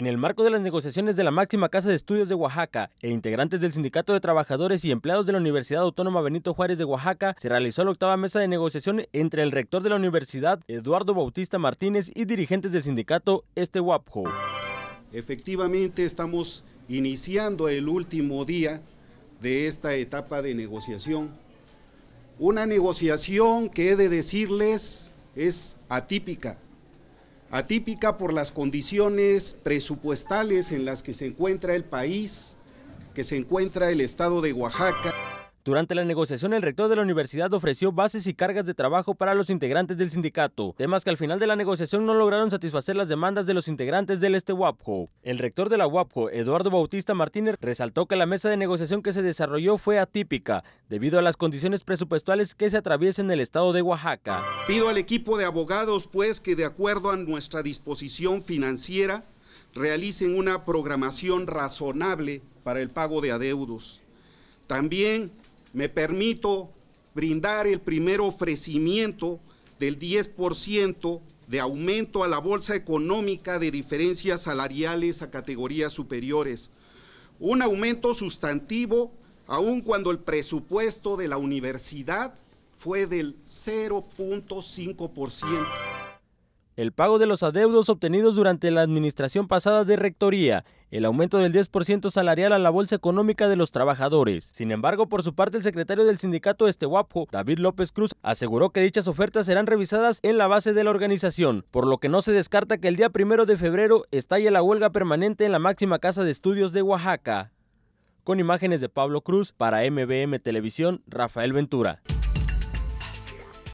En el marco de las negociaciones de la máxima Casa de Estudios de Oaxaca e integrantes del Sindicato de Trabajadores y Empleados de la Universidad Autónoma Benito Juárez de Oaxaca, se realizó la octava mesa de negociación entre el rector de la universidad, Eduardo Bautista Martínez, y dirigentes del sindicato Este Wapjo. Efectivamente, estamos iniciando el último día de esta etapa de negociación. Una negociación que he de decirles es atípica atípica por las condiciones presupuestales en las que se encuentra el país, que se encuentra el estado de Oaxaca. Durante la negociación, el rector de la universidad ofreció bases y cargas de trabajo para los integrantes del sindicato, temas que al final de la negociación no lograron satisfacer las demandas de los integrantes del este WAPJO. El rector de la WAPJO, Eduardo Bautista Martínez, resaltó que la mesa de negociación que se desarrolló fue atípica, debido a las condiciones presupuestales que se atraviesan en el estado de Oaxaca. Pido al equipo de abogados, pues, que de acuerdo a nuestra disposición financiera, realicen una programación razonable para el pago de adeudos. También me permito brindar el primer ofrecimiento del 10% de aumento a la bolsa económica de diferencias salariales a categorías superiores. Un aumento sustantivo, aun cuando el presupuesto de la universidad fue del 0.5% el pago de los adeudos obtenidos durante la administración pasada de Rectoría, el aumento del 10% salarial a la bolsa económica de los trabajadores. Sin embargo, por su parte, el secretario del sindicato este David López Cruz, aseguró que dichas ofertas serán revisadas en la base de la organización, por lo que no se descarta que el día primero de febrero estalle la huelga permanente en la máxima casa de estudios de Oaxaca. Con imágenes de Pablo Cruz para MBM Televisión, Rafael Ventura.